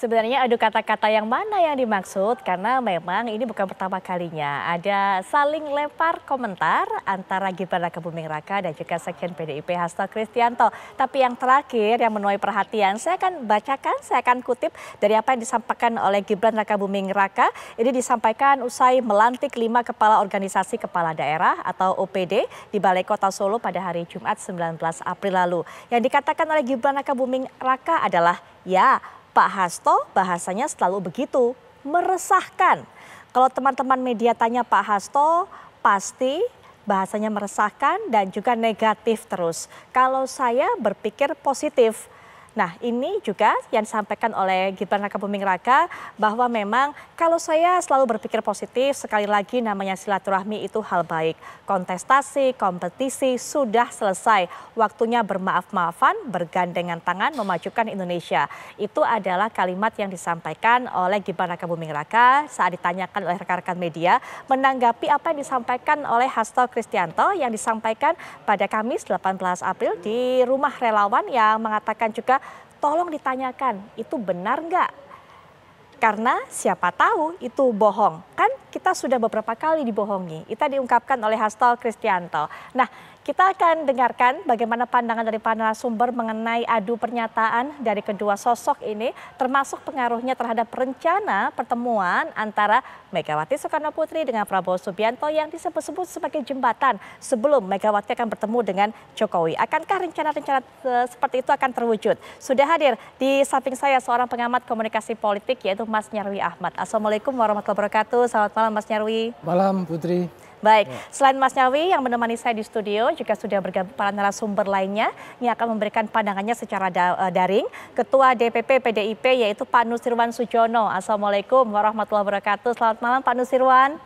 Sebenarnya adu kata-kata yang mana yang dimaksud karena memang ini bukan pertama kalinya ada saling lempar komentar antara Gibran Raka Buming Raka dan juga Sekjen PDIP Hasto Kristianto. Tapi yang terakhir yang menuai perhatian saya akan bacakan, saya akan kutip dari apa yang disampaikan oleh Gibran Raka Buming Raka. Ini disampaikan usai melantik lima kepala organisasi kepala daerah atau OPD di Balai Kota Solo pada hari Jumat 19 April lalu. Yang dikatakan oleh Gibran Raka Buming Raka adalah ya Pak Hasto bahasanya selalu begitu, meresahkan. Kalau teman-teman media tanya Pak Hasto, pasti bahasanya meresahkan dan juga negatif terus. Kalau saya berpikir positif, Nah, ini juga yang disampaikan oleh Gibran Raka Buming Raka bahwa memang kalau saya selalu berpikir positif, sekali lagi namanya silaturahmi itu hal baik. Kontestasi, kompetisi sudah selesai. Waktunya bermaaf-maafan, bergandengan tangan memajukan Indonesia. Itu adalah kalimat yang disampaikan oleh Gibran Raka Buming Raka saat ditanyakan oleh rekan-rekan media menanggapi apa yang disampaikan oleh Hasto Kristianto yang disampaikan pada Kamis 18 April di rumah relawan yang mengatakan juga tolong ditanyakan itu benar nggak? Karena siapa tahu itu bohong. Kan kita sudah beberapa kali dibohongi. Itu diungkapkan oleh Hasto Kristianto. Nah, kita akan dengarkan bagaimana pandangan dari panel sumber mengenai adu pernyataan dari kedua sosok ini, termasuk pengaruhnya terhadap rencana pertemuan antara Megawati Soekarno Putri dengan Prabowo Subianto yang disebut-sebut sebagai jembatan sebelum Megawati akan bertemu dengan Jokowi. Akankah rencana-rencana seperti itu akan terwujud? Sudah hadir di samping saya seorang pengamat komunikasi politik yaitu Mas Nyarwi Ahmad. Assalamualaikum warahmatullahi wabarakatuh. Selamat malam Mas Nyarwi. Malam Putri. Baik, ya. selain Mas Nyawi yang menemani saya di studio juga sudah bergabung para narasumber lainnya yang akan memberikan pandangannya secara da eh, daring. Ketua DPP PDIP yaitu Pak Nusirwan Sujono. Assalamualaikum warahmatullahi wabarakatuh. Selamat malam Pak Nusirwan.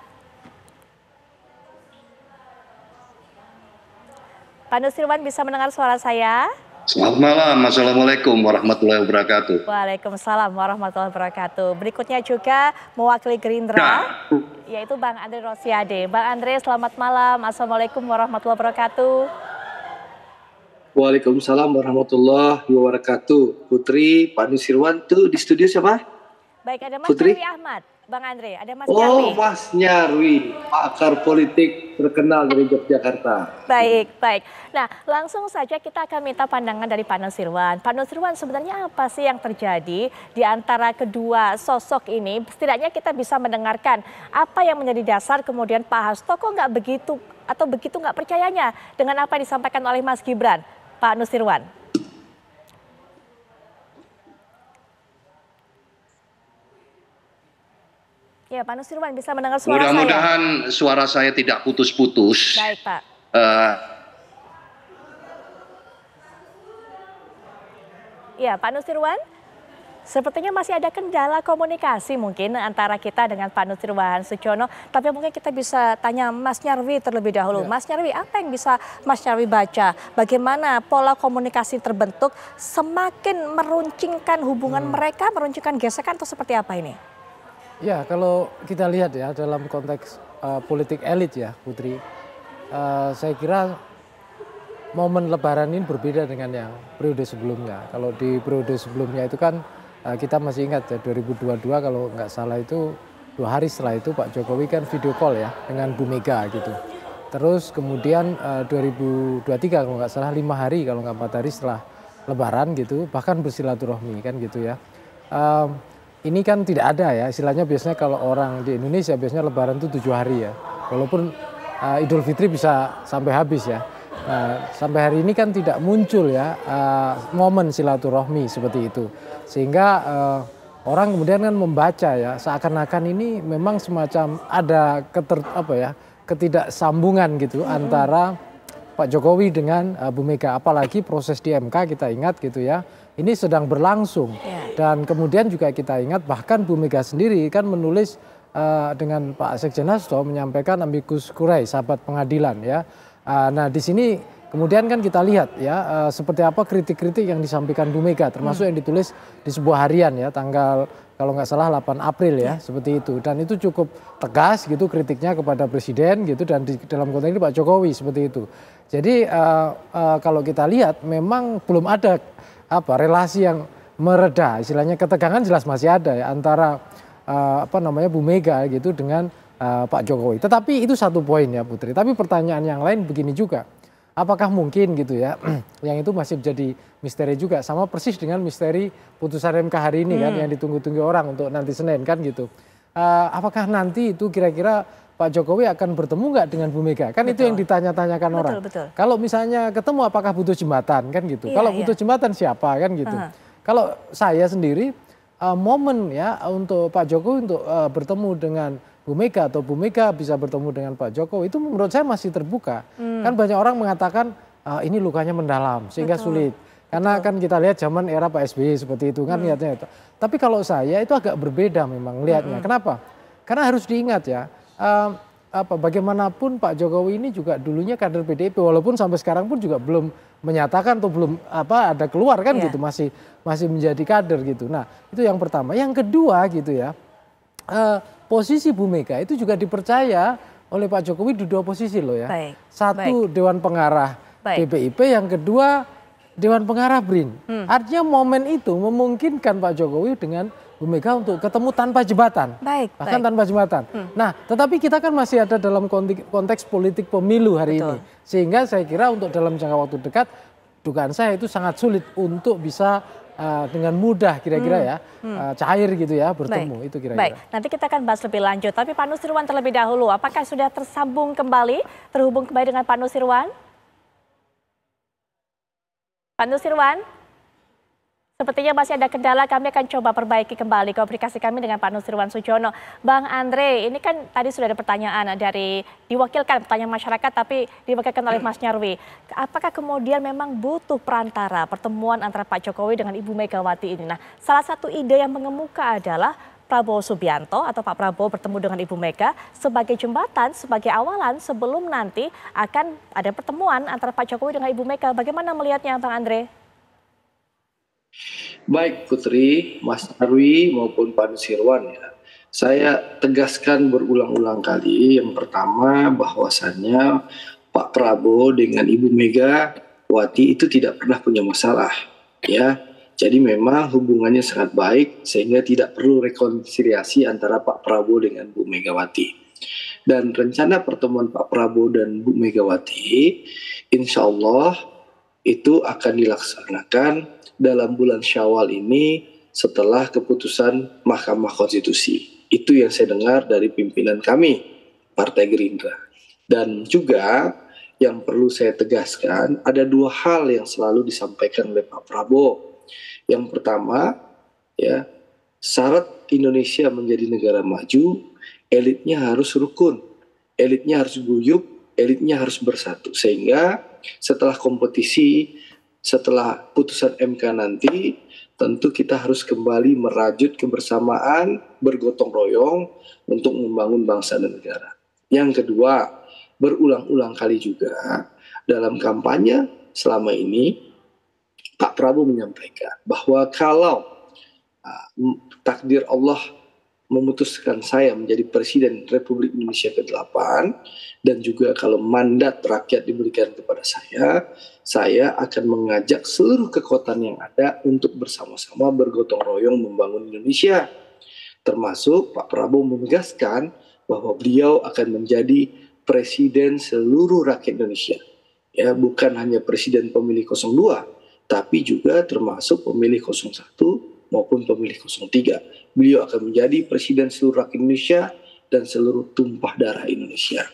Pak Nusirwan bisa mendengar suara saya? Selamat malam, Assalamualaikum warahmatullahi wabarakatuh. Waalaikumsalam warahmatullahi wabarakatuh. Berikutnya juga mewakili Gerindra, nah. yaitu Bang Andre Rosiade. Bang Andre, selamat malam, Assalamualaikum warahmatullahi wabarakatuh. Waalaikumsalam warahmatullahi wabarakatuh. Putri, Pak Nusirwan tuh di studio siapa? Baik, ada Mas Putri Ahmad. Bang Andre, ada Mas oh, Nyarwi. Oh, Mas Nyarwi, pakar politik terkenal dari Yogyakarta. Baik, baik. Nah, langsung saja kita akan minta pandangan dari Pak Nusirwan. Pak Nusirwan, sebenarnya apa sih yang terjadi di antara kedua sosok ini? Setidaknya kita bisa mendengarkan apa yang menjadi dasar kemudian Pak Hasto kok nggak begitu atau begitu nggak percayanya dengan apa yang disampaikan oleh Mas Gibran, Pak Nusirwan. Ya, Pak Nusirwan bisa mendengar suara Mudah-mudahan suara saya tidak putus-putus. Baik, Pak. Uh, ya, Pak Nusirwan. Sepertinya masih ada kendala komunikasi mungkin antara kita dengan Pak Nusirwan Sucono. Tapi mungkin kita bisa tanya Mas Nyarwi terlebih dahulu. Ya. Mas Nyarwi, apa yang bisa Mas Nyarwi baca? Bagaimana pola komunikasi terbentuk semakin meruncingkan hubungan hmm. mereka, meruncingkan gesekan atau seperti apa ini? Ya, kalau kita lihat ya dalam konteks uh, politik elit ya, Putri. Uh, saya kira momen Lebaran ini berbeda dengan yang periode sebelumnya. Kalau di periode sebelumnya itu kan uh, kita masih ingat ya 2022 kalau nggak salah itu dua hari setelah itu Pak Jokowi kan video call ya dengan Bu Mega gitu. Terus kemudian uh, 2023 kalau nggak salah lima hari kalau nggak empat hari setelah Lebaran gitu, bahkan bersilaturahmi kan gitu ya. Uh, ini kan tidak ada ya, istilahnya biasanya kalau orang di Indonesia biasanya Lebaran itu tujuh hari ya, walaupun uh, Idul Fitri bisa sampai habis ya. uh, sampai hari ini kan tidak muncul ya uh, momen silaturahmi seperti itu, sehingga uh, orang kemudian kan membaca ya seakan-akan ini memang semacam ada keter apa ya ketidaksambungan gitu -hmm. antara Pak Jokowi dengan uh, Bu Mega, apalagi proses di MK kita ingat gitu ya ini sedang berlangsung. Yeah. Dan kemudian juga kita ingat bahkan Bu Mega sendiri kan menulis uh, dengan Pak Sekjen Hasto menyampaikan Ambikus Kurai sahabat pengadilan ya. Uh, nah di sini kemudian kan kita lihat ya uh, seperti apa kritik-kritik yang disampaikan Bu Mega termasuk hmm. yang ditulis di sebuah harian ya tanggal kalau nggak salah 8 April ya, ya seperti itu dan itu cukup tegas gitu kritiknya kepada presiden gitu dan di dalam konteks ini Pak Jokowi seperti itu jadi uh, uh, kalau kita lihat memang belum ada apa relasi yang mereda istilahnya ketegangan jelas masih ada ya antara uh, apa namanya Bu Mega gitu dengan uh, Pak Jokowi. Tetapi itu satu poin ya Putri. Tapi pertanyaan yang lain begini juga. Apakah mungkin gitu ya yang itu masih menjadi misteri juga sama persis dengan misteri putusan MK hari ini kan hmm. kan yang ditunggu-tunggu orang untuk nanti Senin kan gitu. Uh, apakah nanti itu kira-kira Pak Jokowi akan bertemu nggak dengan Bu Mega? Kan betul. itu yang ditanya-tanyakan orang. Betul. Kalau misalnya ketemu apakah butuh jembatan kan gitu. Iya, Kalau iya. butuh jembatan siapa kan gitu. Uh -huh. Kalau saya sendiri uh, momen ya untuk Pak Jokowi untuk uh, bertemu dengan Bu Mega atau Bu Mega bisa bertemu dengan Pak Jokowi itu menurut saya masih terbuka. Hmm. Kan banyak orang mengatakan uh, ini lukanya mendalam sehingga betul. sulit. Karena Betul. kan kita lihat zaman era Pak SBY seperti itu kan hmm. lihatnya itu. Tapi kalau saya itu agak berbeda memang lihatnya. Hmm. Kenapa? Karena harus diingat ya, um, apa bagaimanapun Pak Jokowi ini juga dulunya kader PDIP walaupun sampai sekarang pun juga belum menyatakan atau belum apa ada keluar kan yeah. gitu masih masih menjadi kader gitu. Nah, itu yang pertama. Yang kedua gitu ya. Uh, posisi Bu Mega itu juga dipercaya oleh Pak Jokowi di dua posisi loh ya. Baik. Satu Baik. dewan pengarah Baik. BPIP, yang kedua dewan pengarah BRIN. Hmm. Artinya momen itu memungkinkan Pak Jokowi dengan Bu Mega untuk ketemu tanpa jembatan, baik, bahkan baik. tanpa jembatan. Hmm. Nah, tetapi kita kan masih ada dalam konteks, politik pemilu hari Betul. ini, sehingga saya kira untuk dalam jangka waktu dekat, dugaan saya itu sangat sulit untuk bisa uh, dengan mudah kira-kira hmm. ya hmm. Uh, cair gitu ya bertemu Baik. itu kira-kira. Baik, nanti kita akan bahas lebih lanjut. Tapi Pak Nusirwan terlebih dahulu, apakah sudah tersambung kembali, terhubung kembali dengan Pak Nusirwan? Pak Nusirwan? Sepertinya masih ada kendala, kami akan coba perbaiki kembali komunikasi kami dengan Pak Nusirwan Sujono. Bang Andre, ini kan tadi sudah ada pertanyaan dari diwakilkan pertanyaan masyarakat tapi diwakilkan oleh Mas Nyarwi. Apakah kemudian memang butuh perantara pertemuan antara Pak Jokowi dengan Ibu Megawati ini? Nah, salah satu ide yang mengemuka adalah Prabowo Subianto atau Pak Prabowo bertemu dengan Ibu Mega sebagai jembatan, sebagai awalan sebelum nanti akan ada pertemuan antara Pak Jokowi dengan Ibu Mega. Bagaimana melihatnya Bang Andre? Baik Putri, Mas Arwi maupun Pak Nusirwan ya. Saya tegaskan berulang-ulang kali yang pertama bahwasannya Pak Prabowo dengan Ibu Mega Wati itu tidak pernah punya masalah ya. Jadi memang hubungannya sangat baik sehingga tidak perlu rekonsiliasi antara Pak Prabowo dengan Bu Megawati. Dan rencana pertemuan Pak Prabowo dan Bu Megawati insya Allah itu akan dilaksanakan dalam bulan Syawal ini setelah keputusan Mahkamah Konstitusi. Itu yang saya dengar dari pimpinan kami, Partai Gerindra. Dan juga yang perlu saya tegaskan, ada dua hal yang selalu disampaikan oleh Pak Prabowo. Yang pertama, ya, syarat Indonesia menjadi negara maju, elitnya harus rukun, elitnya harus guyup elitnya harus bersatu sehingga setelah kompetisi setelah putusan MK nanti tentu kita harus kembali merajut kebersamaan bergotong royong untuk membangun bangsa dan negara. Yang kedua, berulang-ulang kali juga dalam kampanye selama ini Pak Prabowo menyampaikan bahwa kalau uh, takdir Allah memutuskan saya menjadi Presiden Republik Indonesia ke-8 dan juga kalau mandat rakyat diberikan kepada saya, saya akan mengajak seluruh kekuatan yang ada untuk bersama-sama bergotong royong membangun Indonesia. Termasuk Pak Prabowo menegaskan bahwa beliau akan menjadi presiden seluruh rakyat Indonesia. Ya, bukan hanya presiden pemilih 02, tapi juga termasuk pemilih 01 maupun pemilih 03. Beliau akan menjadi presiden seluruh rakyat Indonesia dan seluruh tumpah darah Indonesia.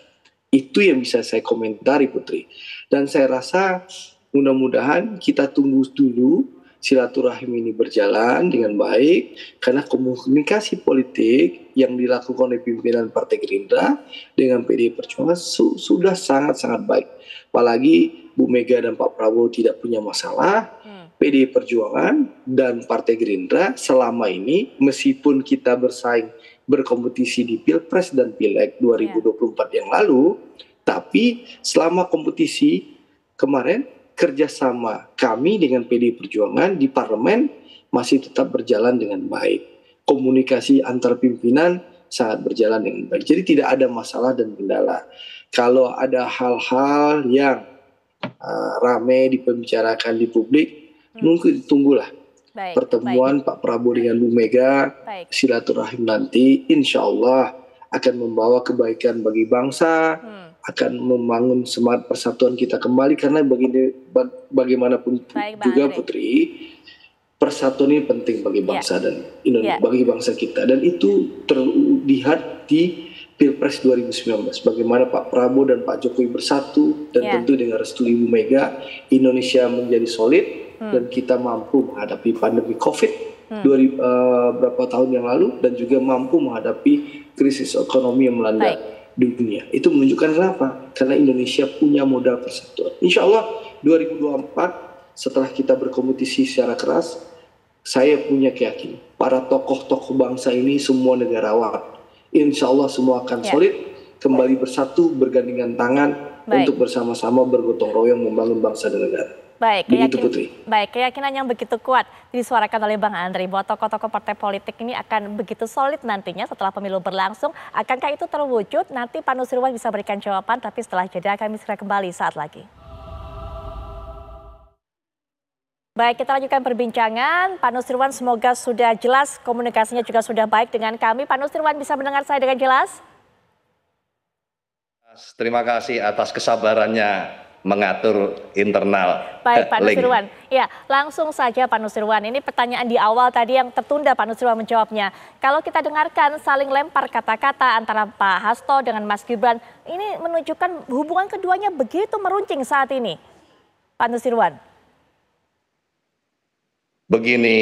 Itu yang bisa saya komentari Putri. Dan saya rasa mudah-mudahan kita tunggu dulu silaturahim ini berjalan dengan baik karena komunikasi politik yang dilakukan oleh pimpinan Partai Gerindra dengan PD Perjuangan su sudah sangat-sangat baik. Apalagi Bu Mega dan Pak Prabowo tidak punya masalah. Hmm PDI Perjuangan dan Partai Gerindra selama ini meskipun kita bersaing berkompetisi di Pilpres dan Pileg 2024 iya. yang lalu, tapi selama kompetisi kemarin kerjasama kami dengan PDI Perjuangan di parlemen masih tetap berjalan dengan baik. Komunikasi antar pimpinan sangat berjalan dengan baik. Jadi tidak ada masalah dan kendala. Kalau ada hal-hal yang uh, rame dipembicarakan di publik, Hmm. mungkin tunggulah baik, pertemuan baik. Pak Prabowo dengan Bu Mega baik. silaturahim nanti insya Allah akan membawa kebaikan bagi bangsa hmm. akan membangun semangat persatuan kita kembali karena begini bagaimanapun baik, juga Putri persatuan ini penting bagi ya. bangsa yeah. dan Indonesia ya. bagi bangsa kita dan itu terlihat di Pilpres 2019 bagaimana Pak Prabowo dan Pak Jokowi bersatu dan yeah. tentu dengan restu Ibu Mega Indonesia menjadi solid Hmm. dan kita mampu menghadapi pandemi COVID hmm. dua, uh, berapa tahun yang lalu dan juga mampu menghadapi krisis ekonomi yang melanda Baik. dunia. Itu menunjukkan kenapa? Karena Indonesia punya modal persatuan. Insya Allah 2024 setelah kita berkompetisi secara keras, saya punya keyakinan para tokoh-tokoh bangsa ini semua negarawan. Insya Allah semua akan ya. solid, kembali bersatu, bergandingan tangan Baik. untuk bersama-sama bergotong royong membangun bangsa dan negara. Baik, keyakin, baik, keyakinan yang begitu kuat disuarakan oleh Bang Andri bahwa tokoh-tokoh partai politik ini akan begitu solid nantinya setelah pemilu berlangsung. Akankah itu terwujud? Nanti Pak Nusirwan bisa berikan jawaban, tapi setelah jeda kami segera kembali saat lagi. Baik, kita lanjutkan perbincangan. Pak Nusirwan semoga sudah jelas, komunikasinya juga sudah baik dengan kami. Pak Nusirwan bisa mendengar saya dengan jelas? Terima kasih atas kesabarannya mengatur internal. Baik, eh, Pak Nusirwan. Ya, langsung saja Pak Nusirwan. Ini pertanyaan di awal tadi yang tertunda Pak Nusirwan menjawabnya. Kalau kita dengarkan saling lempar kata-kata antara Pak Hasto dengan Mas Gibran, ini menunjukkan hubungan keduanya begitu meruncing saat ini. Pak Nusirwan. Begini,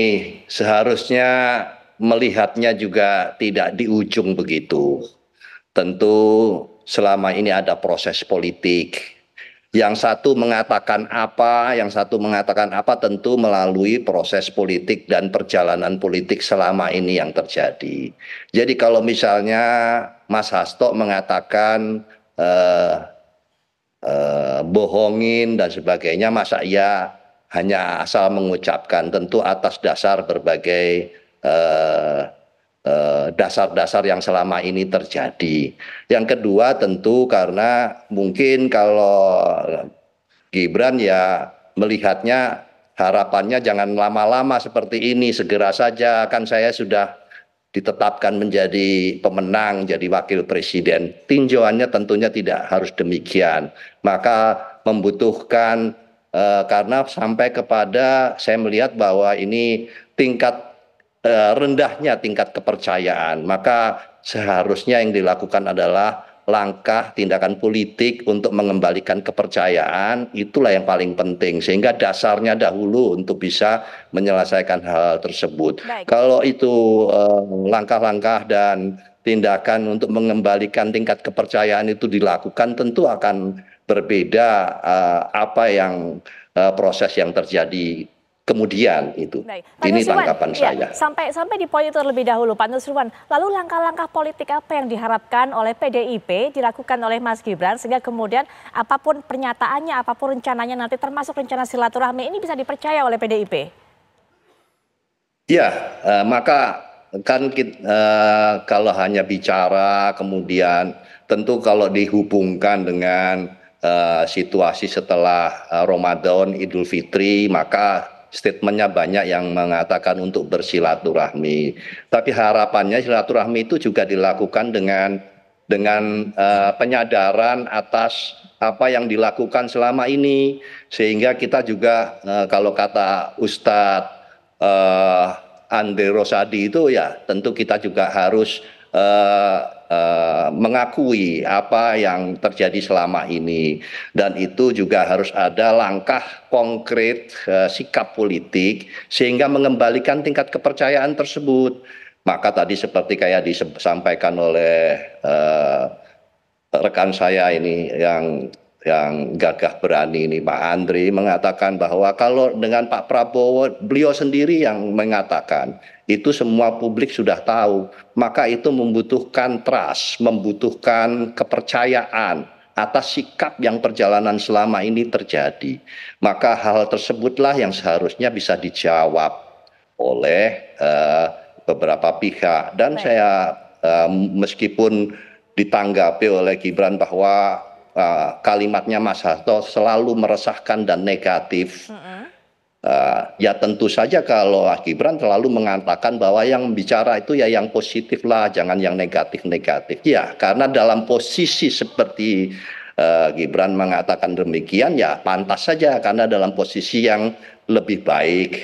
seharusnya melihatnya juga tidak di ujung begitu. Tentu selama ini ada proses politik, yang satu mengatakan apa, yang satu mengatakan apa tentu melalui proses politik dan perjalanan politik selama ini yang terjadi. Jadi kalau misalnya Mas Hasto mengatakan eh, eh, bohongin dan sebagainya, masa ia hanya asal mengucapkan tentu atas dasar berbagai eh, Eh, dasar-dasar yang selama ini terjadi. Yang kedua tentu karena mungkin kalau Gibran ya melihatnya harapannya jangan lama-lama seperti ini, segera saja kan saya sudah ditetapkan menjadi pemenang, jadi wakil presiden. Tinjauannya tentunya tidak harus demikian. Maka membutuhkan eh, karena sampai kepada saya melihat bahwa ini tingkat Eh, rendahnya tingkat kepercayaan. Maka seharusnya yang dilakukan adalah langkah tindakan politik untuk mengembalikan kepercayaan itulah yang paling penting sehingga dasarnya dahulu untuk bisa menyelesaikan hal tersebut. Baik. Kalau itu eh, langkah-langkah dan tindakan untuk mengembalikan tingkat kepercayaan itu dilakukan tentu akan berbeda eh, apa yang proses yang terjadi kemudian itu. Baik. Ini Nusirwan, tanggapan ya, saya. Sampai sampai di poin itu terlebih dahulu Pak Nusirwan. Lalu langkah-langkah politik apa yang diharapkan oleh PDIP dilakukan oleh Mas Gibran sehingga kemudian apapun pernyataannya, apapun rencananya nanti termasuk rencana silaturahmi ini bisa dipercaya oleh PDIP? Ya, eh, maka kan eh, kalau hanya bicara kemudian tentu kalau dihubungkan dengan Uh, situasi setelah uh, Ramadan Idul Fitri maka statementnya banyak yang mengatakan untuk bersilaturahmi. Tapi harapannya silaturahmi itu juga dilakukan dengan dengan uh, penyadaran atas apa yang dilakukan selama ini sehingga kita juga uh, kalau kata Ustadz uh, Andre Rosadi itu ya tentu kita juga harus uh, Eh, mengakui apa yang terjadi selama ini dan itu juga harus ada langkah konkret eh, sikap politik sehingga mengembalikan tingkat kepercayaan tersebut maka tadi seperti kayak disampaikan oleh uh, rekan saya ini yang yang gagah berani ini Pak Andri mengatakan bahwa kalau dengan Pak Prabowo beliau sendiri yang mengatakan itu semua publik sudah tahu. Maka itu membutuhkan trust, membutuhkan kepercayaan atas sikap yang perjalanan selama ini terjadi. Maka hal tersebutlah yang seharusnya bisa dijawab oleh uh, beberapa pihak. Dan Baik. saya uh, meskipun ditanggapi oleh Gibran bahwa uh, kalimatnya Mas Hasto selalu meresahkan dan negatif. Mm -hmm. Uh, ya tentu saja kalau Gibran terlalu mengatakan bahwa yang bicara itu ya yang positif lah, jangan yang negatif-negatif. Ya, karena dalam posisi seperti uh, Gibran mengatakan demikian, ya pantas saja karena dalam posisi yang lebih baik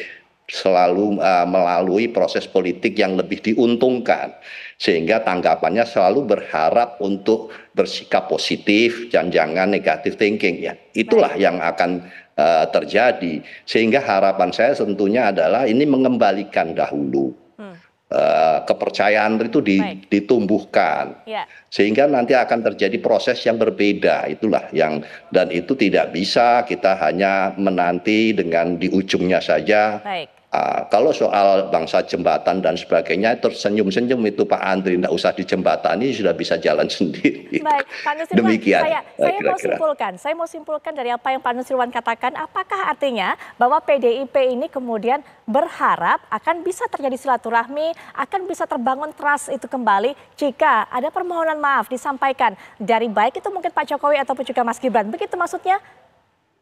selalu uh, melalui proses politik yang lebih diuntungkan sehingga tanggapannya selalu berharap untuk bersikap positif dan jangan negatif thinking ya itulah yang akan Eh, terjadi sehingga harapan saya tentunya adalah ini mengembalikan dahulu hmm. eh, kepercayaan itu ditumbuhkan ya. sehingga nanti akan terjadi proses yang berbeda itulah yang dan itu tidak bisa kita hanya menanti dengan di ujungnya saja Baik. Ah, kalau soal bangsa jembatan dan sebagainya tersenyum-senyum itu Pak Andri tidak usah ini sudah bisa jalan sendiri. Baik, Pak Nusirwan, Demikian. Saya, eh, saya kira -kira. mau simpulkan, saya mau simpulkan dari apa yang Pak Nusirwan katakan, apakah artinya bahwa PDIP ini kemudian berharap akan bisa terjadi silaturahmi, akan bisa terbangun trust itu kembali jika ada permohonan maaf disampaikan dari baik itu mungkin Pak Jokowi ataupun juga Mas Gibran. Begitu maksudnya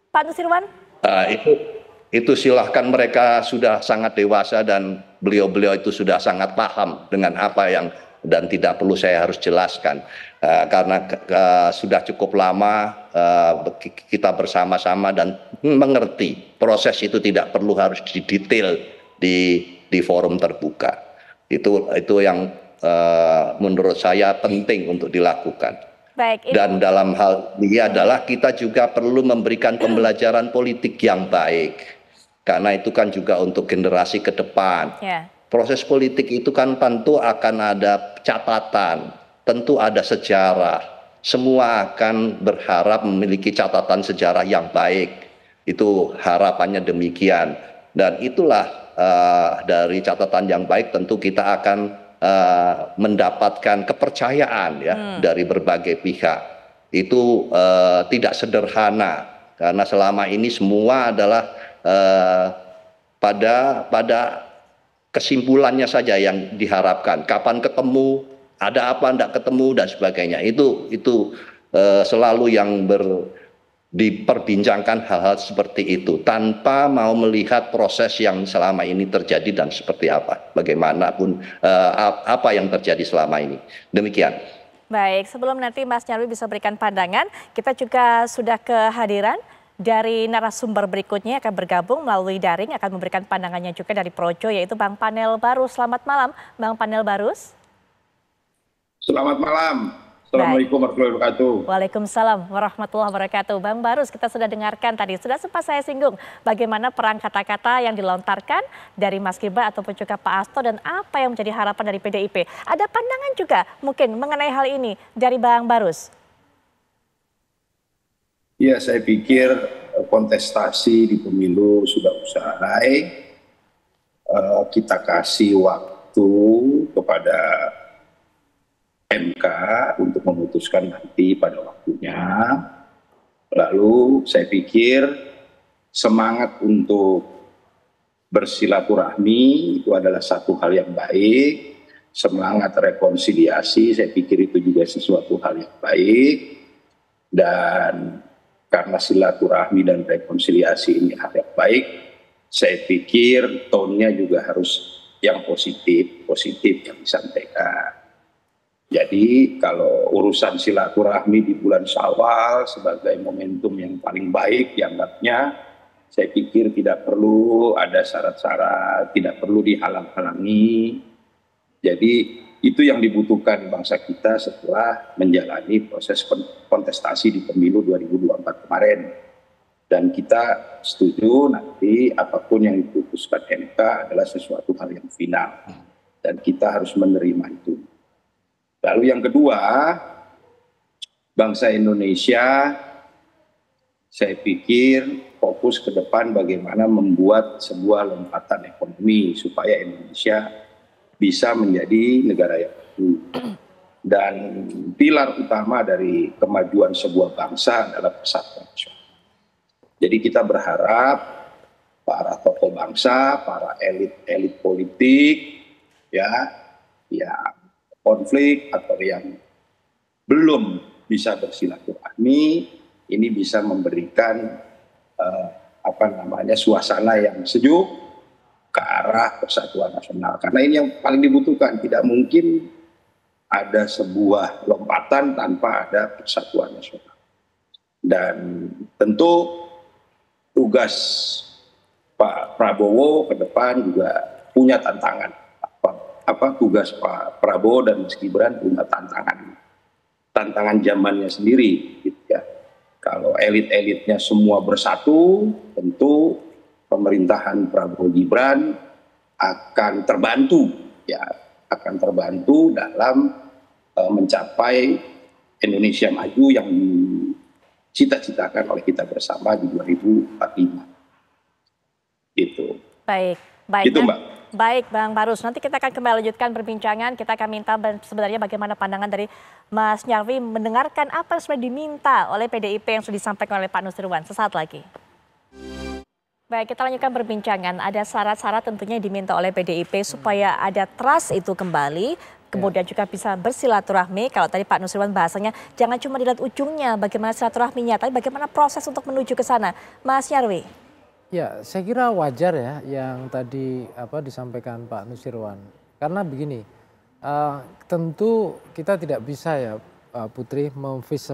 Pak Nusirwan? Uh, itu itu silahkan mereka sudah sangat dewasa dan beliau-beliau itu sudah sangat paham dengan apa yang dan tidak perlu saya harus jelaskan uh, karena uh, sudah cukup lama uh, kita bersama-sama dan mengerti proses itu tidak perlu harus didetail di di forum terbuka itu itu yang uh, menurut saya penting untuk dilakukan Baik, dan dalam hal ini adalah kita juga perlu memberikan pembelajaran politik yang baik karena itu kan juga untuk generasi ke depan. Yeah. Proses politik itu kan tentu akan ada catatan, tentu ada sejarah. Semua akan berharap memiliki catatan sejarah yang baik. Itu harapannya demikian. Dan itulah uh, dari catatan yang baik tentu kita akan uh, mendapatkan kepercayaan ya hmm. dari berbagai pihak. Itu uh, tidak sederhana karena selama ini semua adalah Eh, pada pada kesimpulannya saja yang diharapkan. Kapan ketemu, ada apa tidak ketemu dan sebagainya. Itu itu eh, selalu yang ber diperbincangkan hal-hal seperti itu tanpa mau melihat proses yang selama ini terjadi dan seperti apa, bagaimanapun eh, apa yang terjadi selama ini. Demikian. Baik, sebelum nanti Mas Nyarwi bisa berikan pandangan, kita juga sudah kehadiran dari narasumber berikutnya akan bergabung melalui daring akan memberikan pandangannya juga dari Projo yaitu Bang Panel Barus. Selamat malam Bang Panel Barus. Selamat malam. Assalamualaikum warahmatullahi wabarakatuh. Waalaikumsalam warahmatullahi wabarakatuh. Bang Barus, kita sudah dengarkan tadi, sudah sempat saya singgung bagaimana perang kata-kata yang dilontarkan dari Mas Gibran ataupun juga Pak Asto dan apa yang menjadi harapan dari PDIP. Ada pandangan juga mungkin mengenai hal ini dari Bang Barus? Ya saya pikir eh, kontestasi di pemilu sudah usai. Eh, kita kasih waktu kepada MK untuk memutuskan nanti pada waktunya. Lalu saya pikir semangat untuk bersilaturahmi itu adalah satu hal yang baik. Semangat rekonsiliasi saya pikir itu juga sesuatu hal yang baik. Dan karena silaturahmi dan rekonsiliasi ini hal yang baik, saya pikir tonnya juga harus yang positif, positif yang disampaikan. Jadi kalau urusan silaturahmi di bulan Syawal sebagai momentum yang paling baik dianggapnya, saya pikir tidak perlu ada syarat-syarat, tidak perlu dihalang-halangi. Jadi itu yang dibutuhkan bangsa kita setelah menjalani proses kontestasi di pemilu 2024 kemarin. Dan kita setuju nanti apapun yang diputuskan MK adalah sesuatu hal yang final. Dan kita harus menerima itu. Lalu yang kedua, bangsa Indonesia saya pikir fokus ke depan bagaimana membuat sebuah lompatan ekonomi supaya Indonesia bisa menjadi negara yang maju. Dan pilar utama dari kemajuan sebuah bangsa adalah persatuan Jadi kita berharap para tokoh bangsa, para elit-elit politik, ya, ya konflik atau yang belum bisa bersilaturahmi, ini bisa memberikan eh, apa namanya suasana yang sejuk, ke arah persatuan nasional. Karena ini yang paling dibutuhkan. Tidak mungkin ada sebuah lompatan tanpa ada persatuan nasional. Dan tentu tugas Pak Prabowo ke depan juga punya tantangan. Apa, apa tugas Pak Prabowo dan Mas Gibran punya tantangan. Tantangan zamannya sendiri gitu ya. Kalau elit-elitnya semua bersatu, tentu pemerintahan Prabowo Gibran akan terbantu ya akan terbantu dalam uh, mencapai Indonesia maju yang cita citakan oleh kita bersama di 2045. Itu. Baik, baik. Itu Mbak. Baik, Bang Barus. Nanti kita akan kembali lanjutkan perbincangan. Kita akan minta sebenarnya bagaimana pandangan dari Mas Nyarwi mendengarkan apa yang sudah diminta oleh PDIP yang sudah disampaikan oleh Pak Nusirwan. Sesaat lagi. Baik, kita lanjutkan perbincangan. Ada syarat-syarat tentunya diminta oleh PDIP supaya ada trust itu kembali. Kemudian juga bisa bersilaturahmi. Kalau tadi Pak Nusirwan bahasanya, jangan cuma dilihat ujungnya, bagaimana silaturahminya, tapi bagaimana proses untuk menuju ke sana. Mas Yarwi. Ya, saya kira wajar ya yang tadi apa disampaikan Pak Nusirwan. Karena begini, uh, tentu kita tidak bisa ya uh, Putri memfis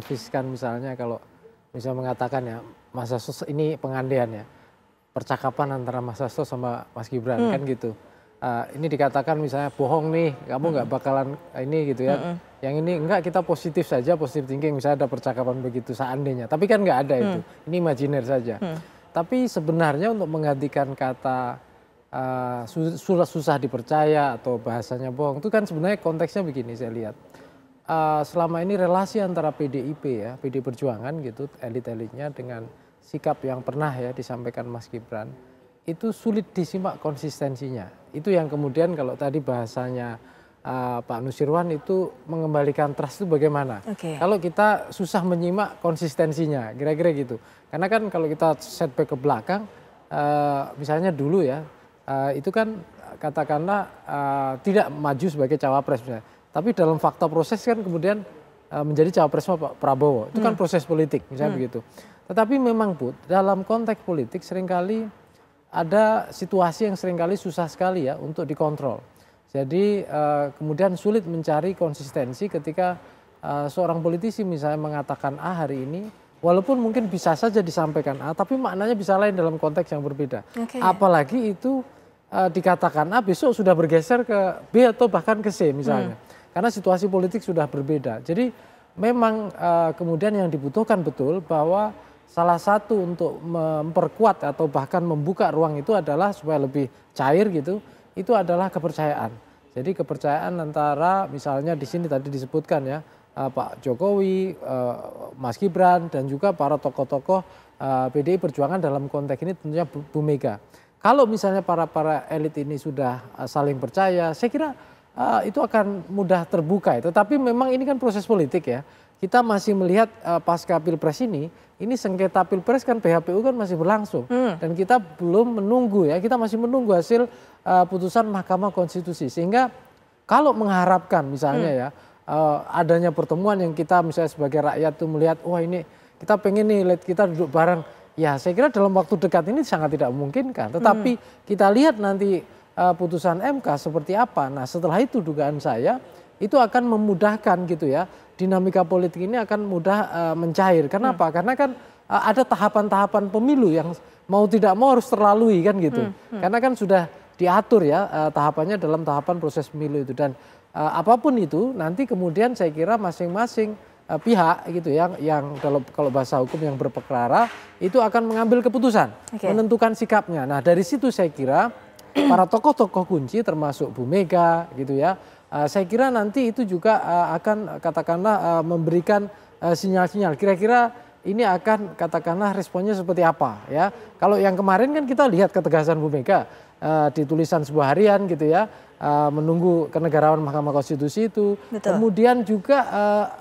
misalnya kalau bisa mengatakan ya masa sus ini pengandaian ya percakapan antara Mas Hasto sama Mas Gibran hmm. kan gitu. Uh, ini dikatakan misalnya bohong nih, kamu nggak hmm. bakalan ini gitu ya. Hmm. Yang ini enggak kita positif saja, positif thinking misalnya ada percakapan begitu seandainya. Tapi kan nggak ada hmm. itu. Ini imajiner saja. Hmm. Tapi sebenarnya untuk menggantikan kata uh, ah, susah susah dipercaya atau bahasanya bohong itu kan sebenarnya konteksnya begini saya lihat. Uh, selama ini relasi antara PDIP ya, PD Perjuangan gitu, elit-elitnya dengan sikap yang pernah ya disampaikan Mas Gibran itu sulit disimak konsistensinya. Itu yang kemudian kalau tadi bahasanya uh, Pak Nusirwan itu mengembalikan trust itu bagaimana? Okay. Kalau kita susah menyimak konsistensinya, kira-kira gitu. Karena kan kalau kita setback ke belakang, uh, misalnya dulu ya, uh, itu kan katakanlah uh, tidak maju sebagai cawapres misalnya. Tapi dalam fakta proses kan kemudian uh, menjadi cawapres Pak Prabowo. Itu kan hmm. kan proses politik, misalnya hmm. begitu. Tetapi memang Bud, dalam konteks politik seringkali ada situasi yang seringkali susah sekali ya untuk dikontrol. Jadi eh, kemudian sulit mencari konsistensi ketika eh, seorang politisi misalnya mengatakan A ah, hari ini, walaupun mungkin bisa saja disampaikan A, ah, tapi maknanya bisa lain dalam konteks yang berbeda. Okay. Ya. Apalagi itu eh, dikatakan A ah, besok sudah bergeser ke B atau bahkan ke C misalnya, hmm. karena situasi politik sudah berbeda. Jadi memang kemudian yang dibutuhkan betul bahwa salah satu untuk memperkuat atau bahkan membuka ruang itu adalah supaya lebih cair gitu itu adalah kepercayaan jadi kepercayaan antara misalnya di sini tadi disebutkan ya eh, Pak Jokowi, eh, Mas Gibran dan juga para tokoh-tokoh eh, PDI Perjuangan dalam konteks ini tentunya Bu Mega. Kalau misalnya para para elit ini sudah saling percaya, saya kira itu akan mudah terbuka. Tetapi memang ini kan proses politik ya kita masih melihat uh, pasca pilpres ini, ini sengketa pilpres kan PHPU kan masih berlangsung hmm. dan kita belum menunggu ya, kita masih menunggu hasil uh, putusan Mahkamah Konstitusi sehingga kalau mengharapkan misalnya hmm. ya uh, adanya pertemuan yang kita misalnya sebagai rakyat tuh melihat wah ini kita pengen nih kita duduk bareng ya saya kira dalam waktu dekat ini sangat tidak memungkinkan tetapi hmm. kita lihat nanti uh, putusan MK seperti apa nah setelah itu dugaan saya itu akan memudahkan gitu ya dinamika politik ini akan mudah uh, mencair. Kenapa? Hmm. Karena kan uh, ada tahapan-tahapan pemilu yang mau tidak mau harus terlalui kan gitu. Hmm. Hmm. Karena kan sudah diatur ya uh, tahapannya dalam tahapan proses pemilu itu dan uh, apapun itu nanti kemudian saya kira masing-masing uh, pihak gitu yang yang kalau kalau bahasa hukum yang berperkara itu akan mengambil keputusan, okay. menentukan sikapnya. Nah, dari situ saya kira para tokoh-tokoh kunci termasuk Bu Mega gitu ya Eh, saya kira nanti itu juga eh, akan eh, katakanlah memberikan sinyal-sinyal. Kira-kira ini akan katakanlah responnya seperti apa ya? Kalau yang kemarin kan kita lihat ketegasan Bu Mega di tulisan sebuah harian gitu ya, uh, menunggu kenegarawan Mahkamah Konstitusi itu. Betul. Kemudian juga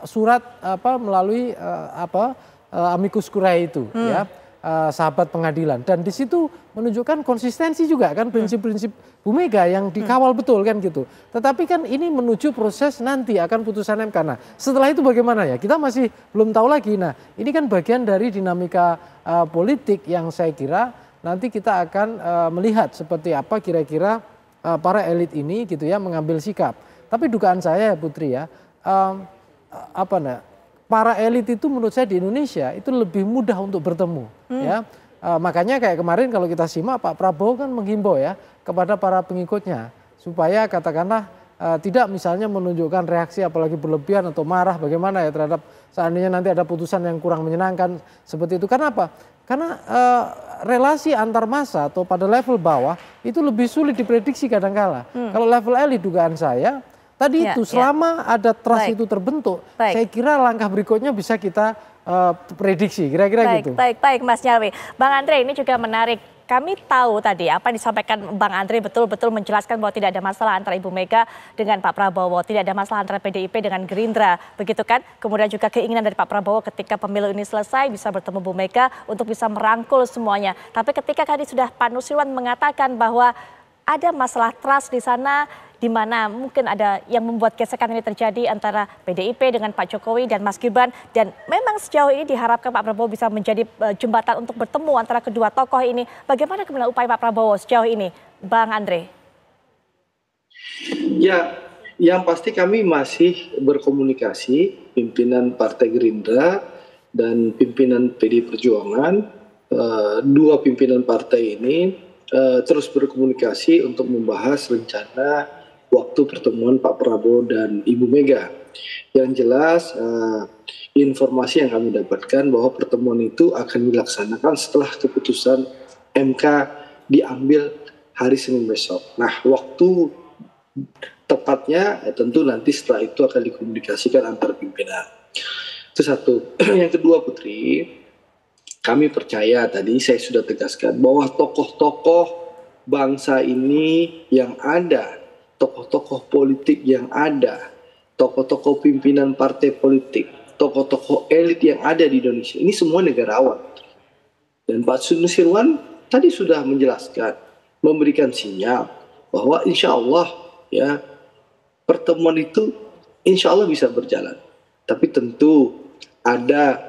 surat apa melalui apa uh, amicus curiae itu hmm. ya Eh, sahabat pengadilan dan di situ menunjukkan konsistensi juga kan prinsip-prinsip Bu Mega yang dikawal betul kan gitu. Tetapi kan ini menuju proses nanti akan putusan MK. Nah, setelah itu bagaimana ya? Kita masih belum tahu lagi. Nah, ini kan bagian dari dinamika uh, politik yang saya kira nanti kita akan uh, melihat seperti apa kira-kira uh, para elit ini gitu ya mengambil sikap. Tapi dugaan saya ya, Putri ya, um, apa nah, para elit itu menurut saya di Indonesia itu lebih mudah untuk bertemu Hmm. Ya, e, makanya kayak kemarin kalau kita simak Pak Prabowo kan menghimbau ya kepada para pengikutnya supaya katakanlah e, tidak misalnya menunjukkan reaksi apalagi berlebihan atau marah bagaimana ya terhadap seandainya nanti ada putusan yang kurang menyenangkan seperti itu. Karena apa? Karena e, relasi antar masa atau pada level bawah itu lebih sulit diprediksi kadangkala. Hmm. Kalau level elit dugaan saya tadi ya, itu ya. selama ya. ada trust Baik. itu terbentuk, Baik. saya kira langkah berikutnya bisa kita uh, prediksi, kira-kira gitu. Baik, baik, Mas Nyarwi. Bang Andre ini juga menarik. Kami tahu tadi apa yang disampaikan Bang Andre betul-betul menjelaskan bahwa tidak ada masalah antara Ibu Mega dengan Pak Prabowo, tidak ada masalah antara PDIP dengan Gerindra, begitu kan? Kemudian juga keinginan dari Pak Prabowo ketika pemilu ini selesai bisa bertemu Bu Mega untuk bisa merangkul semuanya. Tapi ketika tadi sudah Pak Nusirwan mengatakan bahwa ada masalah trust di sana, di mana mungkin ada yang membuat gesekan ini terjadi antara PDIP dengan Pak Jokowi dan Mas Gibran dan memang sejauh ini diharapkan Pak Prabowo bisa menjadi eh, jembatan untuk bertemu antara kedua tokoh ini. Bagaimana kemudian upaya Pak Prabowo sejauh ini, Bang Andre? Ya, yang pasti kami masih berkomunikasi pimpinan Partai Gerindra dan pimpinan PD Perjuangan eh, dua pimpinan partai ini eh, terus berkomunikasi untuk membahas rencana waktu pertemuan Pak Prabowo dan Ibu Mega. Yang jelas uh, informasi yang kami dapatkan bahwa pertemuan itu akan dilaksanakan setelah keputusan MK diambil hari Senin besok. Nah, waktu tepatnya ya tentu nanti setelah itu akan dikomunikasikan antar pimpinan. Itu satu. yang kedua Putri, kami percaya tadi saya sudah tegaskan bahwa tokoh-tokoh bangsa ini yang ada tokoh-tokoh politik yang ada, tokoh-tokoh pimpinan partai politik, tokoh-tokoh elit yang ada di Indonesia. Ini semua negarawan. Dan Pak Sunusirwan tadi sudah menjelaskan, memberikan sinyal bahwa insya Allah ya pertemuan itu insya Allah bisa berjalan. Tapi tentu ada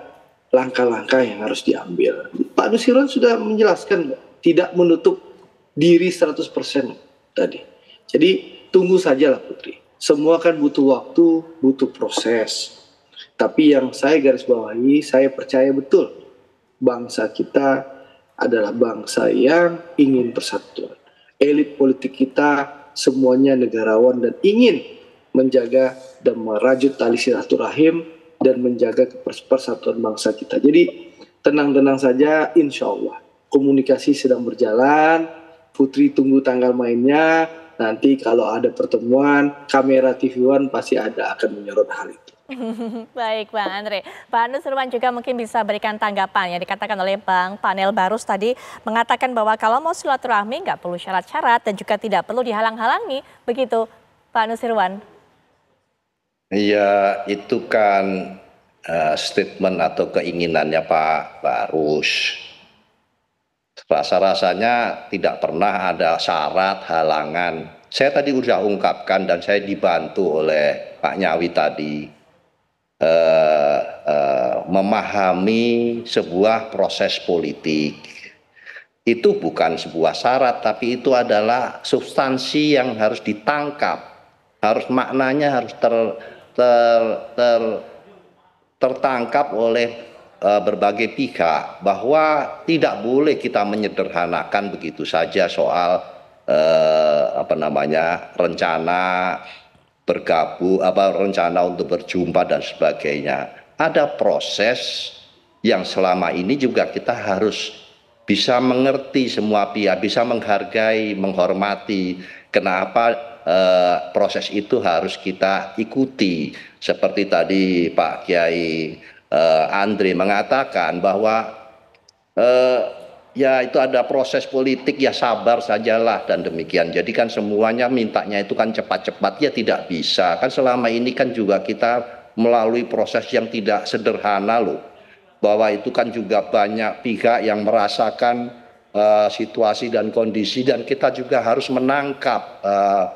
langkah-langkah yang harus diambil. Pak Nusirwan sudah menjelaskan tidak menutup diri 100% tadi. Jadi tunggu saja lah Putri. Semua kan butuh waktu, butuh proses. Tapi yang saya garis bawahi, saya percaya betul bangsa kita adalah bangsa yang ingin persatuan. Elit politik kita semuanya negarawan dan ingin menjaga dan merajut tali silaturahim dan menjaga persatuan bangsa kita. Jadi tenang-tenang saja, insya Allah komunikasi sedang berjalan. Putri tunggu tanggal mainnya, nanti kalau ada pertemuan kamera TV One pasti ada akan menyorot hal itu. Baik Bang Andre. Pak Nusirwan juga mungkin bisa berikan tanggapan yang dikatakan oleh Bang Panel Barus tadi mengatakan bahwa kalau mau silaturahmi nggak perlu syarat-syarat dan juga tidak perlu dihalang-halangi begitu Pak Nusirwan. Iya itu kan uh, statement atau keinginannya Pak Barus Rasa-rasanya tidak pernah ada syarat, halangan. Saya tadi sudah ungkapkan dan saya dibantu oleh Pak Nyawi tadi uh, uh, memahami sebuah proses politik itu bukan sebuah syarat, tapi itu adalah substansi yang harus ditangkap, harus maknanya harus ter, ter, ter tertangkap oleh Eh, berbagai pihak bahwa tidak boleh kita menyederhanakan begitu saja soal eh, apa namanya rencana bergabung apa rencana untuk berjumpa dan sebagainya. Ada proses yang selama ini juga kita harus bisa mengerti semua pihak, bisa menghargai, menghormati kenapa eh, proses itu harus kita ikuti seperti tadi Pak Kiai uh, eh, Andre mengatakan bahwa uh, ya itu ada proses politik ya sabar sajalah dan demikian. Jadi kan semuanya mintanya itu kan cepat-cepat ya tidak bisa. Kan selama ini kan juga kita melalui proses yang tidak sederhana loh. Bahwa itu kan juga banyak pihak yang merasakan uh, situasi dan kondisi dan kita juga harus menangkap uh,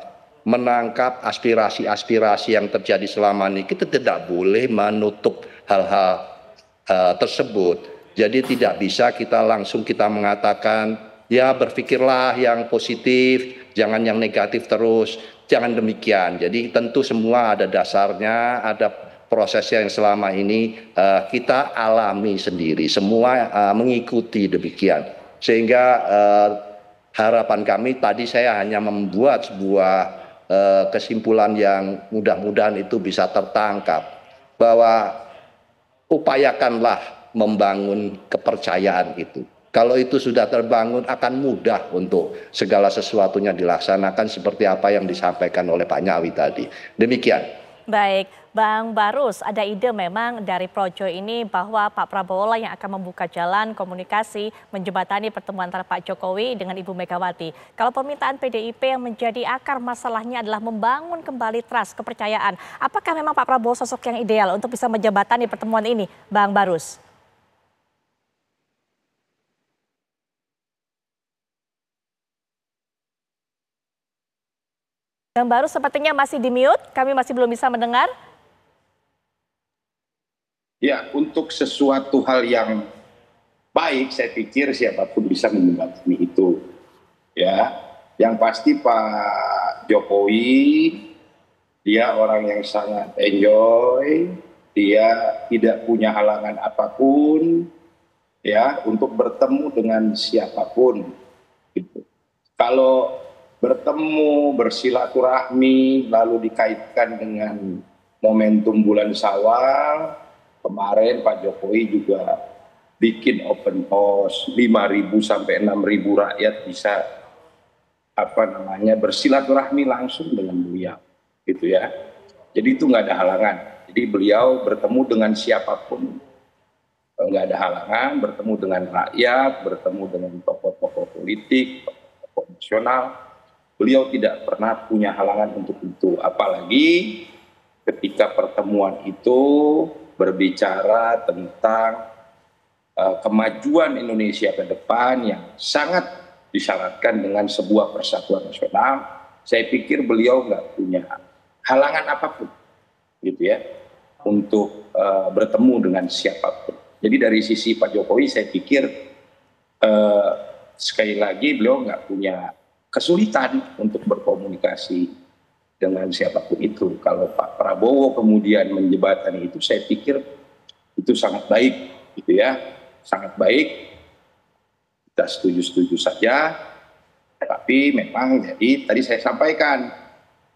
menangkap aspirasi-aspirasi yang terjadi selama ini. Kita tidak boleh menutup hal-hal uh, tersebut. Jadi tidak bisa kita langsung kita mengatakan ya berpikirlah yang positif, jangan yang negatif terus. Jangan demikian. Jadi tentu semua ada dasarnya, ada prosesnya yang selama ini uh, kita alami sendiri. Semua uh, mengikuti demikian. Sehingga uh, harapan kami tadi saya hanya membuat sebuah kesimpulan yang mudah-mudahan itu bisa tertangkap bahwa upayakanlah membangun kepercayaan itu. Kalau itu sudah terbangun akan mudah untuk segala sesuatunya dilaksanakan seperti apa yang disampaikan oleh Pak Nyawi tadi. Demikian. Baik, Bang Barus, ada ide memang dari Projo ini bahwa Pak Prabowo lah yang akan membuka jalan komunikasi menjembatani pertemuan antara Pak Jokowi dengan Ibu Megawati. Kalau permintaan PDIP yang menjadi akar masalahnya adalah membangun kembali trust, kepercayaan. Apakah memang Pak Prabowo sosok yang ideal untuk bisa menjembatani pertemuan ini, Bang Barus? Bang Baru sepertinya masih di mute, kami masih belum bisa mendengar. Ya, untuk sesuatu hal yang baik, saya pikir siapapun bisa menjembatani itu. Ya, yang pasti Pak Jokowi, dia orang yang sangat enjoy, dia tidak punya halangan apapun, ya, untuk bertemu dengan siapapun. Gitu. Kalau bertemu, bersilaturahmi, lalu dikaitkan dengan momentum bulan Sawal, Kemarin Pak Jokowi juga bikin open house 5.000 sampai 6.000 rakyat bisa apa namanya bersilaturahmi langsung dengan beliau gitu ya. Jadi itu nggak ada halangan. Jadi beliau bertemu dengan siapapun nggak ada halangan, bertemu dengan rakyat, bertemu dengan tokoh-tokoh politik, tokoh nasional. Beliau tidak pernah punya halangan untuk itu, apalagi ketika pertemuan itu berbicara tentang uh, kemajuan Indonesia ke depan yang sangat disyaratkan dengan sebuah persatuan nasional, saya pikir beliau nggak punya halangan apapun, gitu ya, untuk uh, bertemu dengan siapapun. Jadi dari sisi Pak Jokowi, saya pikir uh, sekali lagi beliau nggak punya kesulitan untuk berkomunikasi dengan siapapun itu. Kalau Pak Prabowo kemudian menjebatani itu, saya pikir itu sangat baik, gitu ya, sangat baik. Kita setuju-setuju saja, tapi memang jadi tadi saya sampaikan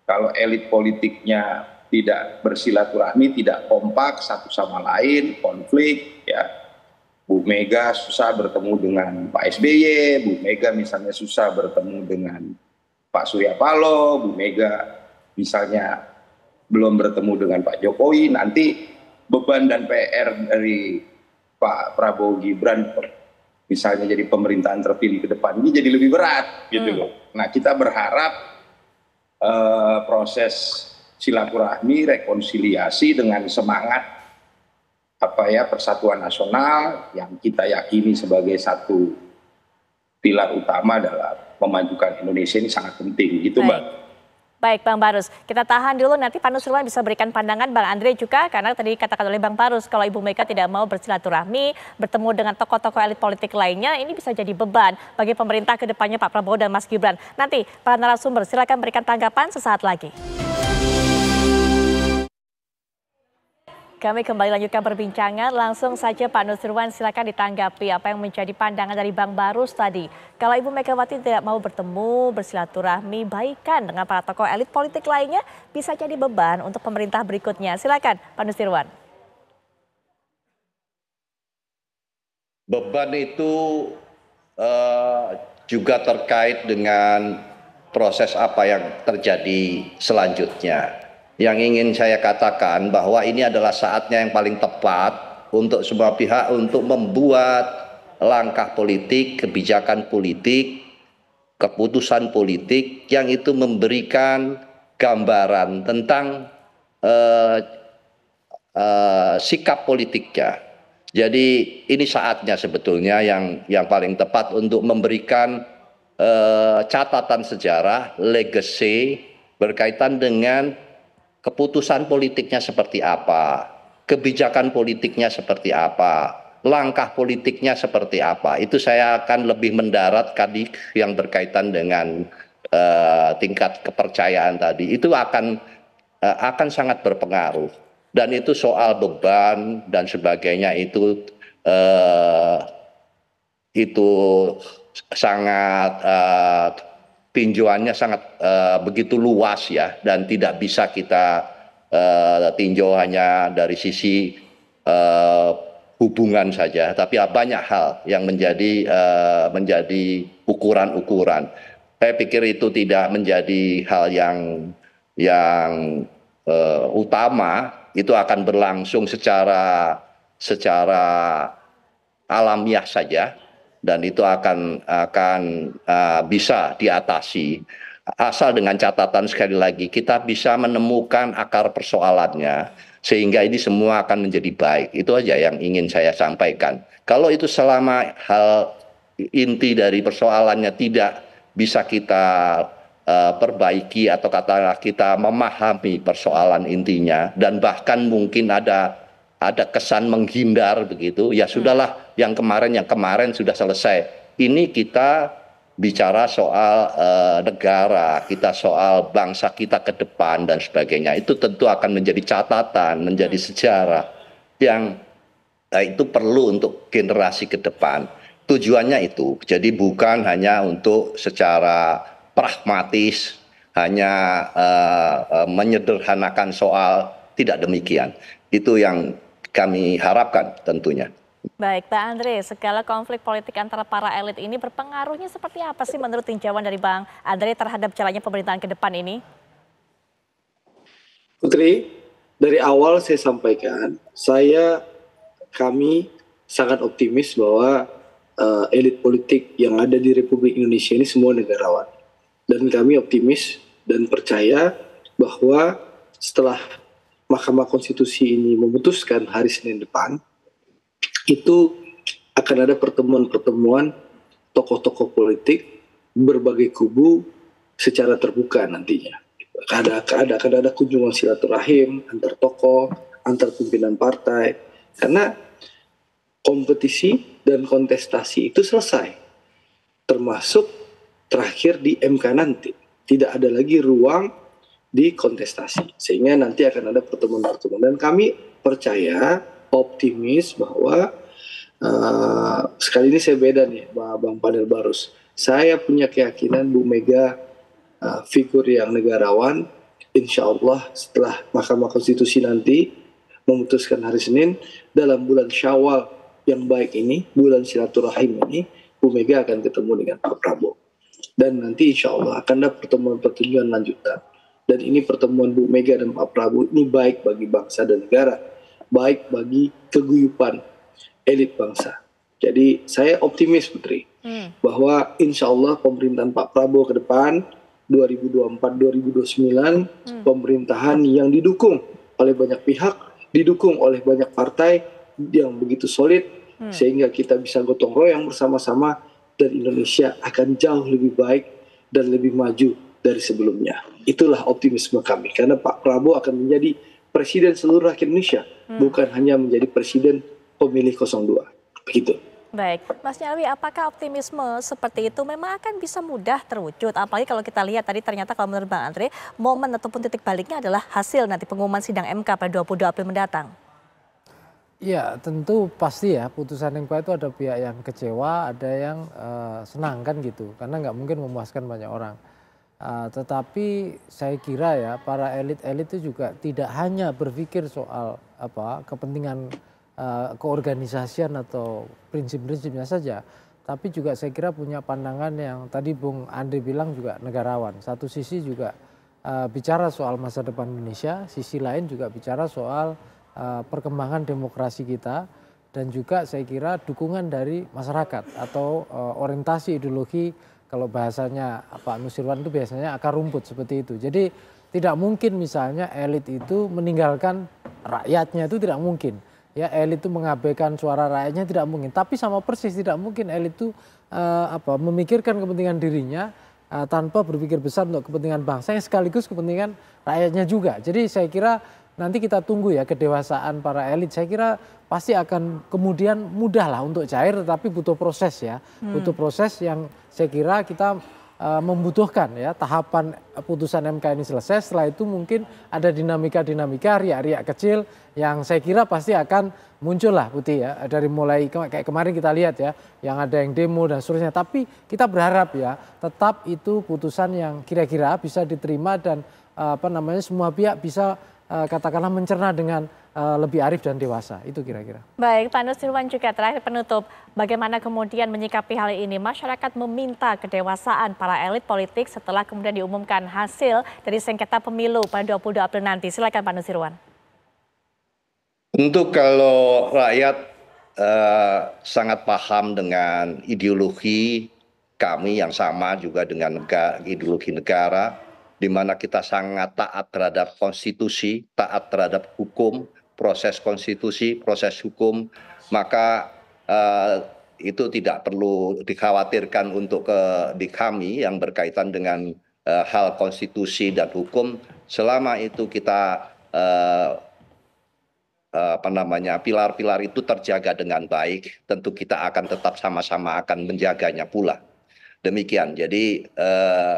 kalau elit politiknya tidak bersilaturahmi, tidak kompak satu sama lain, konflik, ya Bu Mega susah bertemu dengan Pak SBY, Bu Mega misalnya susah bertemu dengan Pak Surya Paloh, Bu Mega misalnya belum bertemu dengan Pak Jokowi, nanti beban dan PR dari Pak Prabowo Gibran misalnya jadi pemerintahan terpilih ke depan ini jadi lebih berat gitu hmm. loh. Hmm. Nah kita berharap uh, proses silaturahmi, rekonsiliasi dengan semangat apa ya persatuan nasional yang kita yakini sebagai satu pilar utama dalam memajukan Indonesia ini sangat penting gitu Baik. mbak. Baik, Bang Barus. Kita tahan dulu nanti Pak Nusirwan bisa berikan pandangan Bang Andre juga karena tadi dikatakan oleh Bang Barus kalau Ibu Mega tidak mau bersilaturahmi, bertemu dengan tokoh-tokoh elit politik lainnya, ini bisa jadi beban bagi pemerintah ke depannya Pak Prabowo dan Mas Gibran. Nanti para narasumber silakan berikan tanggapan sesaat lagi. Kami kembali lanjutkan perbincangan. Langsung saja Pak Nusirwan silakan ditanggapi apa yang menjadi pandangan dari Bang Barus tadi. Kalau Ibu Megawati tidak mau bertemu, bersilaturahmi, baikkan dengan para tokoh elit politik lainnya bisa jadi beban untuk pemerintah berikutnya. Silakan Pak Nusirwan. Beban itu uh, juga terkait dengan proses apa yang terjadi selanjutnya yang ingin saya katakan bahwa ini adalah saatnya yang paling tepat untuk semua pihak untuk membuat langkah politik, kebijakan politik, keputusan politik yang itu memberikan gambaran tentang eh, eh, sikap politiknya. Jadi ini saatnya sebetulnya yang yang paling tepat untuk memberikan eh, catatan sejarah, legacy berkaitan dengan keputusan politiknya seperti apa, kebijakan politiknya seperti apa, langkah politiknya seperti apa. Itu saya akan lebih mendarat tadi yang berkaitan dengan uh, tingkat kepercayaan tadi. Itu akan uh, akan sangat berpengaruh. Dan itu soal beban dan sebagainya itu uh, itu sangat uh, tinjauannya sangat uh, begitu luas ya dan tidak bisa kita uh, tinjau hanya dari sisi uh, hubungan saja tapi ya banyak hal yang menjadi uh, menjadi ukuran-ukuran. Saya pikir itu tidak menjadi hal yang yang uh, utama itu akan berlangsung secara secara alamiah saja dan itu akan akan uh, bisa diatasi asal dengan catatan sekali lagi kita bisa menemukan akar persoalannya sehingga ini semua akan menjadi baik. Itu aja yang ingin saya sampaikan. Kalau itu selama hal inti dari persoalannya tidak bisa kita uh, perbaiki atau katakanlah kita memahami persoalan intinya dan bahkan mungkin ada ada kesan menghindar begitu, ya sudahlah yang kemarin yang kemarin sudah selesai. Ini kita bicara soal uh, negara, kita soal bangsa kita ke depan dan sebagainya. Itu tentu akan menjadi catatan, menjadi hmm. sejarah yang uh, itu perlu untuk generasi ke depan. Tujuannya itu. Jadi bukan hanya untuk secara pragmatis hanya uh, uh, menyederhanakan soal tidak demikian. Itu yang kami harapkan tentunya. Baik, Pak Andre, segala konflik politik antara para elit ini berpengaruhnya seperti apa sih menurut tinjauan dari Bang Andre terhadap jalannya pemerintahan ke depan ini? Putri, dari awal saya sampaikan, saya, kami sangat optimis bahwa uh, elit politik yang ada di Republik Indonesia ini semua negarawan. Dan kami optimis dan percaya bahwa setelah Mahkamah Konstitusi ini memutuskan hari Senin depan, itu akan ada pertemuan-pertemuan tokoh-tokoh politik berbagai kubu secara terbuka nantinya. Ada ada akan ada kunjungan silaturahim antar tokoh, antar pimpinan partai karena kompetisi dan kontestasi itu selesai. Termasuk terakhir di MK nanti. Tidak ada lagi ruang di kontestasi. Sehingga nanti akan ada pertemuan-pertemuan dan kami percaya optimis bahwa uh, sekali ini saya beda nih Bang Panel Barus. Saya punya keyakinan Bu Mega uh, figur yang negarawan. Insya Allah setelah Mahkamah Konstitusi nanti memutuskan hari Senin dalam bulan Syawal yang baik ini, bulan silaturahim ini, Bu Mega akan ketemu dengan Pak Prabowo. Dan nanti insya Allah akan ada pertemuan-pertemuan lanjutan. Dan ini pertemuan Bu Mega dan Pak Prabowo ini baik bagi bangsa dan negara baik bagi keguyupan elit bangsa. Jadi saya optimis Putri hmm. bahwa insya Allah pemerintahan Pak Prabowo ke depan 2024-2029 hmm. pemerintahan yang didukung oleh banyak pihak, didukung oleh banyak partai yang begitu solid hmm. sehingga kita bisa gotong royong bersama-sama dan Indonesia akan jauh lebih baik dan lebih maju dari sebelumnya. Itulah optimisme kami karena Pak Prabowo akan menjadi presiden seluruh rakyat Indonesia, hmm. bukan hanya menjadi presiden pemilih 02. Begitu. Baik, Mas Nyarwi, apakah optimisme seperti itu memang akan bisa mudah terwujud? Apalagi kalau kita lihat tadi ternyata kalau menurut Bang Andre, momen ataupun titik baliknya adalah hasil nanti pengumuman sidang MK pada 22 April mendatang. Ya tentu pasti ya putusan MK itu ada pihak yang kecewa, ada yang uh, senang kan gitu. Karena nggak mungkin memuaskan banyak orang. Ah, tetapi saya kira ya para elit elit itu juga tidak hanya berpikir soal apa kepentingan ah, keorganisasian atau prinsip prinsipnya saja tapi juga saya kira punya pandangan yang tadi bung andre bilang juga negarawan satu sisi juga uh, bicara soal masa depan Indonesia sisi lain juga bicara soal uh, perkembangan demokrasi kita dan juga saya kira dukungan dari masyarakat atau uh, orientasi ideologi kalau bahasanya Pak Nusirwan itu biasanya akar rumput seperti itu. Jadi tidak mungkin misalnya elit itu meninggalkan rakyatnya itu tidak mungkin. Ya elit itu mengabaikan suara rakyatnya tidak mungkin. Tapi sama persis tidak mungkin elit itu uh, apa memikirkan kepentingan dirinya uh, tanpa berpikir besar untuk kepentingan bangsa yang sekaligus kepentingan rakyatnya juga. Jadi saya kira nanti kita tunggu ya kedewasaan para elit. Saya kira pasti akan kemudian mudah lah untuk cair, tetapi butuh proses ya, hmm. butuh proses yang saya kira kita uh, membutuhkan ya tahapan putusan MK ini selesai. Setelah itu mungkin ada dinamika-dinamika riak-riak kecil yang saya kira pasti akan muncul lah putih ya dari mulai ke kayak kemarin kita lihat ya yang ada yang demo dan seterusnya. Tapi kita berharap ya tetap itu putusan yang kira-kira bisa diterima dan eh, apa namanya semua pihak bisa Eh, katakanlah mencerna dengan eh, lebih arif dan dewasa. Itu kira-kira. Baik, Pak Nusirwan juga terakhir penutup. Bagaimana kemudian menyikapi hal ini? Masyarakat meminta kedewasaan para elit politik setelah kemudian diumumkan hasil dari sengketa pemilu pada 22 April nanti. Silakan Pak Nusirwan. Untuk kalau rakyat eh, sangat paham dengan ideologi kami yang sama juga dengan negara, ideologi negara, di mana kita sangat taat terhadap konstitusi, taat terhadap hukum, proses konstitusi, proses hukum, maka eh, itu tidak perlu dikhawatirkan untuk ke di kami yang berkaitan dengan eh, hal konstitusi dan hukum selama itu kita eh, eh apa namanya pilar-pilar itu terjaga dengan baik, tentu kita akan tetap sama-sama akan menjaganya pula. Demikian. Jadi eh,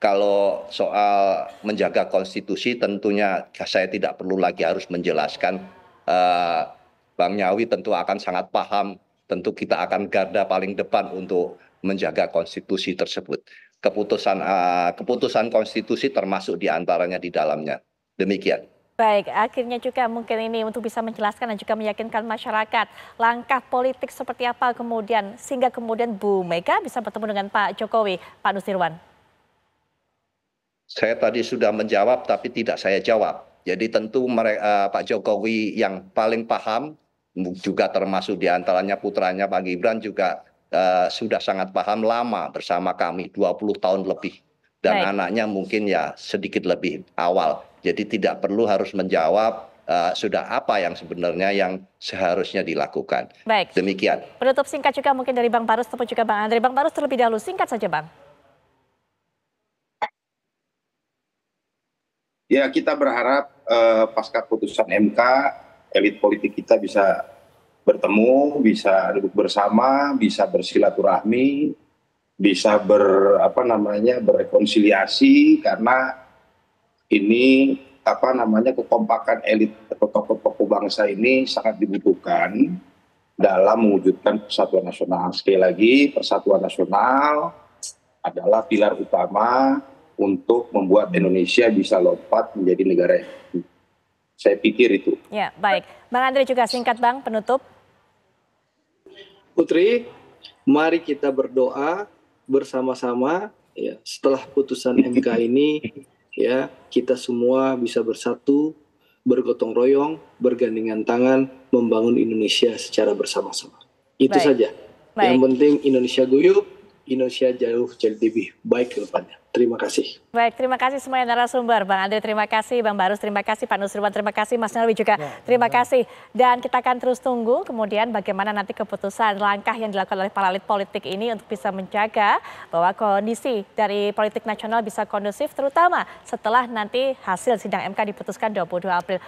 kalau soal menjaga konstitusi tentunya saya tidak perlu lagi harus menjelaskan uh, Bang Nyawi tentu akan sangat paham tentu kita akan garda paling depan untuk menjaga konstitusi tersebut keputusan uh, keputusan konstitusi termasuk diantaranya di dalamnya demikian Baik, akhirnya juga mungkin ini untuk bisa menjelaskan dan juga meyakinkan masyarakat langkah politik seperti apa kemudian sehingga kemudian Bu Mega bisa bertemu dengan Pak Jokowi, Pak Nusirwan saya tadi sudah menjawab tapi tidak saya jawab. Jadi tentu mereka, eh, Pak Jokowi yang paling paham juga termasuk diantaranya putranya Pak Gibran juga uh, sudah sangat paham lama bersama kami 20 tahun lebih dan Baik. anaknya mungkin ya sedikit lebih awal. Jadi tidak perlu harus menjawab uh, sudah apa yang sebenarnya yang seharusnya dilakukan. Baik. Demikian. Penutup singkat juga mungkin dari Bang Parus ataupun juga Bang Andre. Bang Parus terlebih dahulu singkat saja Bang. Ya kita berharap uh, pasca putusan MK elit politik kita bisa bertemu, bisa duduk bersama, bisa bersilaturahmi, bisa ber apa namanya berrekonsiliasi karena ini apa namanya kekompakan elit atau tokoh-tokoh bangsa ini sangat dibutuhkan dalam mewujudkan persatuan nasional. Sekali lagi, persatuan nasional adalah pilar utama untuk membuat Indonesia bisa lompat menjadi negara yang saya pikir itu. Ya, baik. Bang Andre juga singkat Bang, penutup. Putri, mari kita berdoa bersama-sama ya setelah putusan MK ini ya kita semua bisa bersatu, bergotong royong, bergandengan tangan membangun Indonesia secara bersama-sama. Itu baik. saja. Baik. Yang penting Indonesia guyup, Indonesia jauh jadi lebih baik ke depannya. Terima kasih. Baik, terima kasih semuanya narasumber. Bang Andre, terima kasih. Bang Barus, terima kasih. Pak Nusirwan, terima kasih. Mas Nelwi juga, ya, terima ya. kasih. Dan kita akan terus tunggu kemudian bagaimana nanti keputusan langkah yang dilakukan oleh para elit politik ini untuk bisa menjaga bahwa kondisi dari politik nasional bisa kondusif, terutama setelah nanti hasil sidang MK diputuskan 22 April.